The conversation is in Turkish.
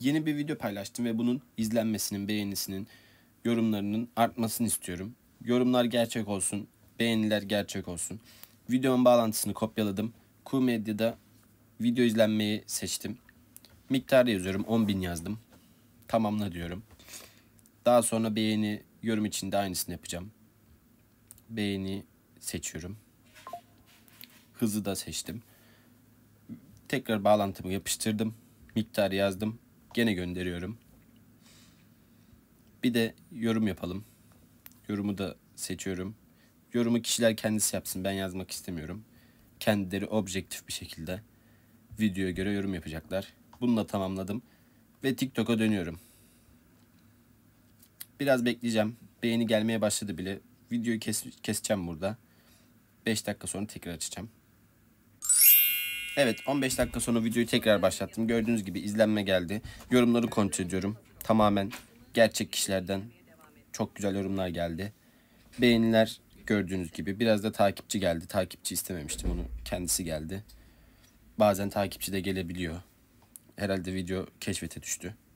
yeni bir video paylaştım ve bunun izlenmesinin, beğenisinin, yorumlarının artmasını istiyorum. Yorumlar gerçek olsun, beğeniler gerçek olsun. Videonun bağlantısını kopyaladım. Ku Medya'da video izlenmeyi seçtim. Miktarı yazıyorum, 10.000 yazdım. Tamamla diyorum. Daha sonra beğeni, yorum için de aynısını yapacağım. Beğeni seçiyorum. Hızı da seçtim. Tekrar bağlantımı yapıştırdım. Miktarı yazdım. Gene gönderiyorum. Bir de yorum yapalım. Yorumu da seçiyorum. Yorumu kişiler kendisi yapsın. Ben yazmak istemiyorum. Kendileri objektif bir şekilde videoya göre yorum yapacaklar. Bununla tamamladım. Ve TikTok'a dönüyorum. Biraz bekleyeceğim. Beğeni gelmeye başladı bile. Videoyu kes, keseceğim burada. 5 dakika sonra tekrar açacağım. Evet 15 dakika sonra videoyu tekrar başlattım. Gördüğünüz gibi izlenme geldi. Yorumları kontrol ediyorum. Tamamen gerçek kişilerden çok güzel yorumlar geldi. Beğeniler gördüğünüz gibi biraz da takipçi geldi. Takipçi istememiştim onu. Kendisi geldi. Bazen takipçi de gelebiliyor. Herhalde video keşfete düştü.